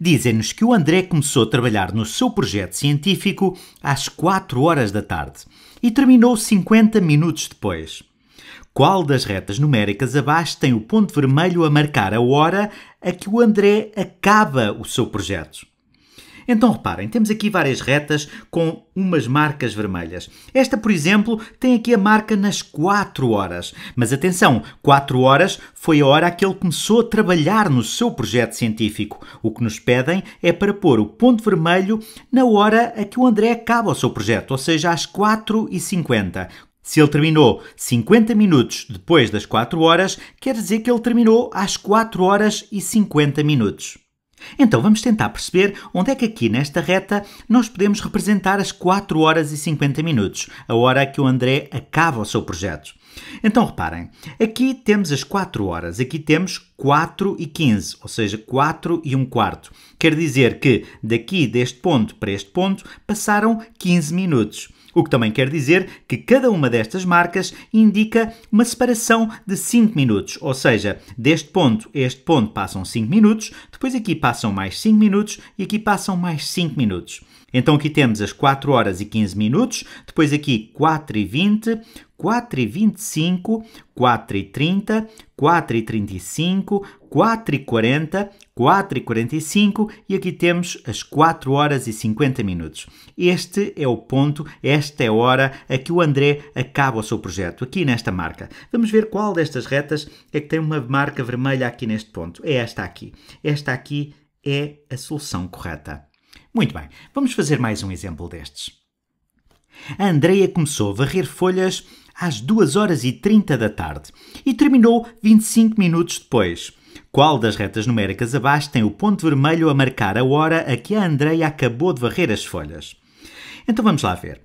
dizem-nos que o André começou a trabalhar no seu projeto científico às 4 horas da tarde e terminou 50 minutos depois. Qual das retas numéricas abaixo tem o ponto vermelho a marcar a hora a que o André acaba o seu projeto? Então reparem, temos aqui várias retas com umas marcas vermelhas. Esta, por exemplo, tem aqui a marca nas 4 horas. Mas atenção, 4 horas foi a hora que ele começou a trabalhar no seu projeto científico. O que nos pedem é para pôr o ponto vermelho na hora a que o André acaba o seu projeto, ou seja, às 4h50. Se ele terminou 50 minutos depois das 4 horas, quer dizer que ele terminou às 4 horas e 50 minutos. Então vamos tentar perceber onde é que aqui nesta reta nós podemos representar as 4 horas e 50 minutos, a hora que o André acaba o seu projeto. Então reparem, aqui temos as 4 horas, aqui temos 4 e 15, ou seja, 4 e 1 quarto. Quer dizer que daqui deste ponto para este ponto passaram 15 minutos. O que também quer dizer que cada uma destas marcas indica uma separação de 5 minutos, ou seja, deste ponto a este ponto passam 5 minutos, depois aqui passam mais 5 minutos e aqui passam mais 5 minutos. Então aqui temos as 4 horas e 15 minutos, depois aqui 4 e 20, 4 e 25, 4 e 30, 4 e 35, 4 e 40, 4h45 e aqui temos as 4 horas e 50 minutos. Este é o ponto, esta é a hora a que o André acaba o seu projeto, aqui nesta marca. Vamos ver qual destas retas é que tem uma marca vermelha aqui neste ponto. É esta aqui. Esta aqui é a solução correta. Muito bem, vamos fazer mais um exemplo destes. A Andreia começou a varrer folhas às 2 horas e 30 da tarde e terminou 25 minutos depois. Qual das retas numéricas abaixo tem o ponto vermelho a marcar a hora a que a Andreia acabou de varrer as folhas? Então vamos lá ver.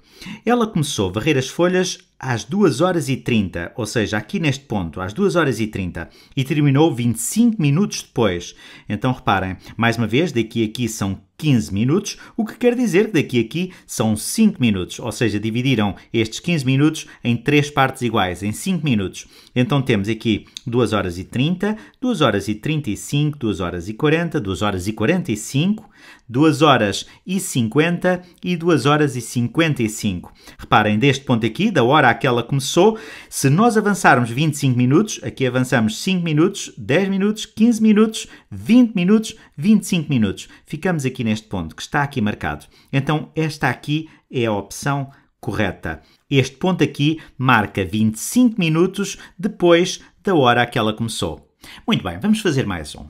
Ela começou a varrer as folhas às 2 horas e 30, ou seja, aqui neste ponto, às 2 horas e 30, e terminou 25 minutos depois. Então reparem, mais uma vez, daqui a aqui são 15 minutos, o que quer dizer que daqui a aqui são 5 minutos, ou seja, dividiram estes 15 minutos em 3 partes iguais, em 5 minutos. Então temos aqui 2 horas e 30, 2 horas e 35, 2 horas e 40, 2 horas e 45 2 horas e 50 e 2 horas e 55. Reparem, deste ponto aqui, da hora a que ela começou, se nós avançarmos 25 minutos, aqui avançamos 5 minutos, 10 minutos, 15 minutos, 20 minutos, 25 minutos. Ficamos aqui neste ponto, que está aqui marcado. Então, esta aqui é a opção correta. Este ponto aqui marca 25 minutos depois da hora a que ela começou. Muito bem, vamos fazer mais um.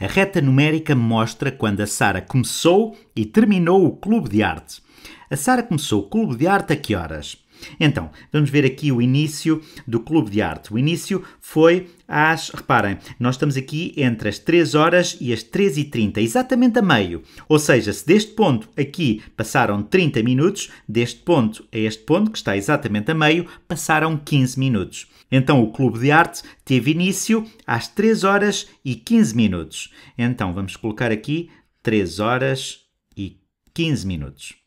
A reta numérica mostra quando a Sara começou e terminou o clube de arte. A Sara começou o clube de arte a que horas? Então, vamos ver aqui o início do Clube de Arte. O início foi às. Reparem, nós estamos aqui entre as 3 horas e as 3 e 30, exatamente a meio. Ou seja, se deste ponto aqui passaram 30 minutos, deste ponto a este ponto, que está exatamente a meio, passaram 15 minutos. Então, o Clube de Arte teve início às 3 horas e 15 minutos. Então, vamos colocar aqui 3 horas e 15 minutos.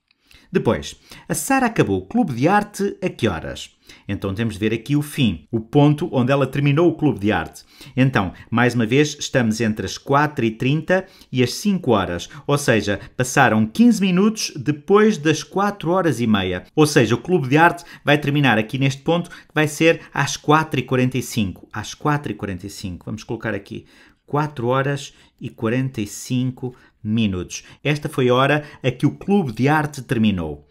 Depois, a Sara acabou o clube de arte a que horas? Então temos de ver aqui o fim, o ponto onde ela terminou o clube de arte. Então, mais uma vez, estamos entre as 4 e 30 e as 5 horas, ou seja, passaram 15 minutos depois das 4 horas e meia. Ou seja, o clube de arte vai terminar aqui neste ponto, que vai ser às 4 e 45. Às 4 e 45, vamos colocar aqui 4 horas e 45 minutos. Esta foi a hora a que o Clube de Arte terminou.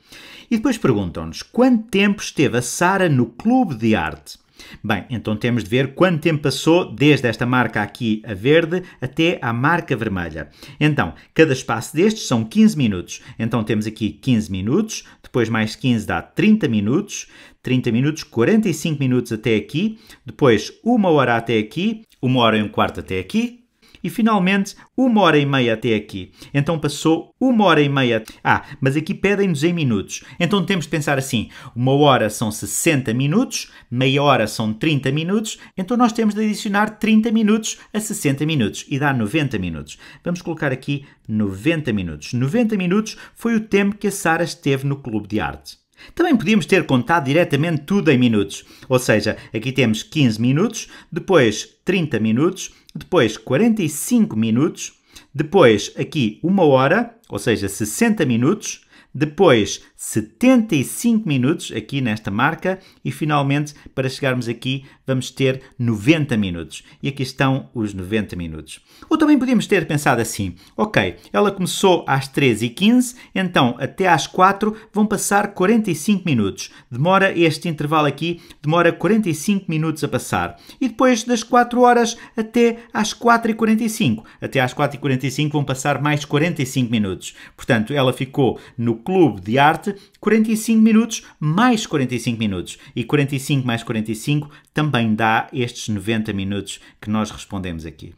E depois perguntam-nos quanto tempo esteve a Sara no Clube de Arte? Bem, então temos de ver quanto tempo passou desde esta marca aqui, a verde, até à marca vermelha. Então, cada espaço destes são 15 minutos. Então temos aqui 15 minutos, depois mais 15 dá 30 minutos, 30 minutos, 45 minutos até aqui, depois uma hora até aqui, uma hora e um quarto até aqui, e finalmente, uma hora e meia até aqui. Então passou uma hora e meia. Ah, mas aqui pedem-nos em minutos. Então temos de pensar assim: uma hora são 60 minutos, meia hora são 30 minutos, então nós temos de adicionar 30 minutos a 60 minutos e dá 90 minutos. Vamos colocar aqui 90 minutos. 90 minutos foi o tempo que a Sara esteve no Clube de Arte. Também podíamos ter contado diretamente tudo em minutos, ou seja, aqui temos 15 minutos, depois 30 minutos, depois 45 minutos, depois aqui uma hora, ou seja, 60 minutos, depois 75 minutos aqui nesta marca e finalmente para chegarmos aqui vamos ter 90 minutos. E aqui estão os 90 minutos. Ou também podíamos ter pensado assim: ok, ela começou às 13h15, então até às 4 vão passar 45 minutos. Demora este intervalo aqui, demora 45 minutos a passar. E depois das 4 horas até às 4h45. Até às 4h45 vão passar mais 45 minutos. Portanto, ela ficou no Clube de Arte 45 minutos mais 45 minutos. E 45 mais 45 também dá estes 90 minutos que nós respondemos aqui.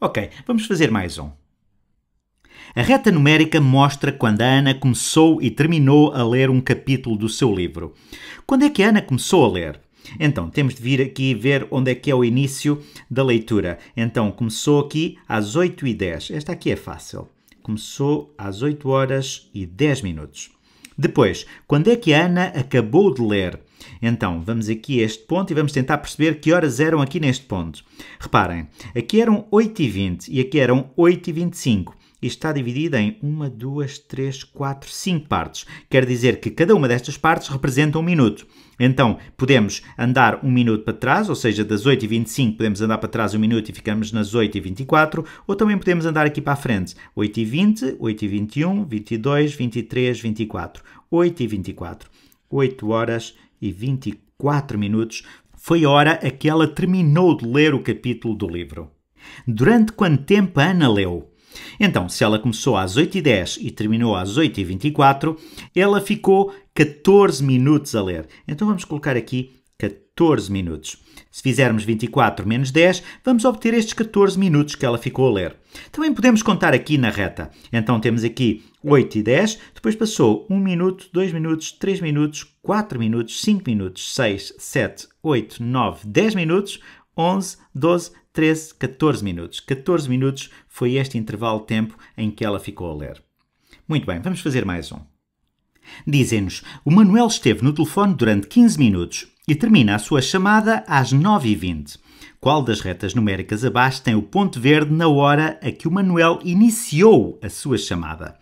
Ok, vamos fazer mais um. A reta numérica mostra quando a Ana começou e terminou a ler um capítulo do seu livro. Quando é que a Ana começou a ler? Então, temos de vir aqui ver onde é que é o início da leitura. Então, começou aqui às 8 h 10. Esta aqui é fácil. Começou às 8 horas e 10 minutos. Depois, quando é que a Ana acabou de ler? Então, vamos aqui a este ponto e vamos tentar perceber que horas eram aqui neste ponto. Reparem, aqui eram 8h20 e, aqui eram 8h25 e está dividida em 1, 2, 3, 4, 5 partes. Quer dizer que cada uma destas partes representa um minuto. Então, podemos andar um minuto para trás, ou seja, das 8h25 podemos andar para trás um minuto e ficamos nas 8h24, ou também podemos andar aqui para a frente, 8h20, 8h21, 22, 23, 24, 8h24, 8 horas e 24 minutos foi a hora a que ela terminou de ler o capítulo do livro. Durante quanto tempo a Ana leu? Então, se ela começou às 8h10 e terminou às 8h24, ela ficou 14 minutos a ler. Então vamos colocar aqui 14 minutos. Se fizermos 24 menos 10, vamos obter estes 14 minutos que ela ficou a ler. Também podemos contar aqui na reta. Então temos aqui 8 e 10, depois passou 1 minuto, 2 minutos, 3 minutos, 4 minutos, 5 minutos, 6, 7, 8, 9, 10 minutos, 11, 12, 13, 14 minutos. 14 minutos foi este intervalo de tempo em que ela ficou a ler. Muito bem, vamos fazer mais um. Dizem-nos: o Manuel esteve no telefone durante 15 minutos e termina a sua chamada às 9h20. Qual das retas numéricas abaixo tem o ponto verde na hora a que o Manuel iniciou a sua chamada?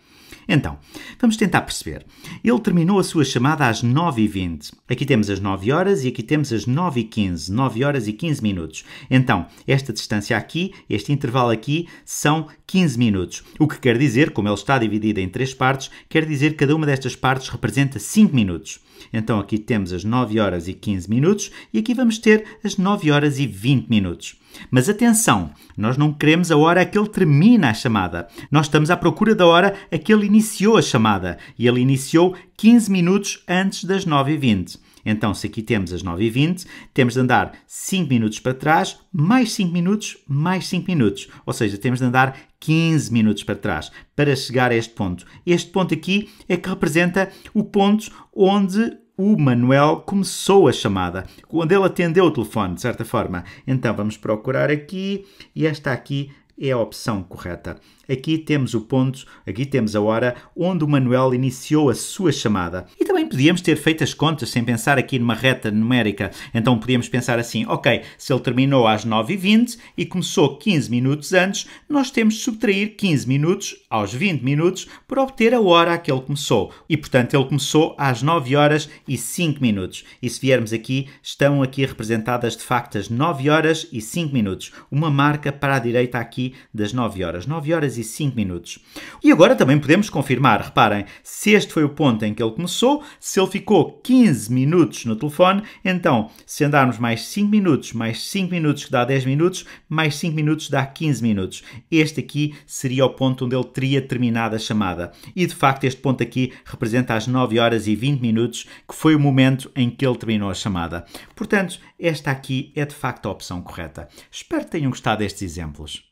Então, vamos tentar perceber. Ele terminou a sua chamada às 9h20. Aqui temos as 9 horas e aqui temos as 9h15. 9 horas e 15 minutos. Então, esta distância aqui, este intervalo aqui, são 15 minutos. O que quer dizer, como ele está dividido em três partes, quer dizer que cada uma destas partes representa 5 minutos. Então, aqui temos as 9 horas e 15 minutos e aqui vamos ter as 9 horas e 20 minutos. Mas atenção, nós não queremos a hora a que ele termina a chamada. Nós estamos à procura da hora a que ele iniciou a chamada. E ele iniciou 15 minutos antes das 9h20. Então, se aqui temos as 9h20, temos de andar 5 minutos para trás, mais 5 minutos, mais 5 minutos. Ou seja, temos de andar 15 minutos para trás para chegar a este ponto. Este ponto aqui é que representa o ponto onde o Manuel começou a chamada, quando ele atendeu o telefone, de certa forma. Então vamos procurar aqui e esta aqui é a opção correta. Aqui temos o ponto, aqui temos a hora onde o Manuel iniciou a sua chamada. E também podíamos ter feito as contas sem pensar aqui numa reta numérica. Então podíamos pensar assim, ok, se ele terminou às 9h20 e começou 15 minutos antes, nós temos de subtrair 15 minutos aos 20 minutos para obter a hora a que ele começou. E portanto ele começou às 9 horas e 5 minutos. E se viermos aqui, estão aqui representadas de facto as 9 horas e 5 minutos. Uma marca para a direita aqui das 9 horas. 9 horas e 5 minutos. E agora também podemos confirmar, reparem, se este foi o ponto em que ele começou, se ele ficou 15 minutos no telefone, então se andarmos mais 5 minutos, mais 5 minutos que dá 10 minutos, mais 5 minutos dá 15 minutos. Este aqui seria o ponto onde ele teria terminado a chamada. E de facto este ponto aqui representa as 9 horas e 20 minutos, que foi o momento em que ele terminou a chamada. Portanto, esta aqui é de facto a opção correta. Espero que tenham gostado destes exemplos.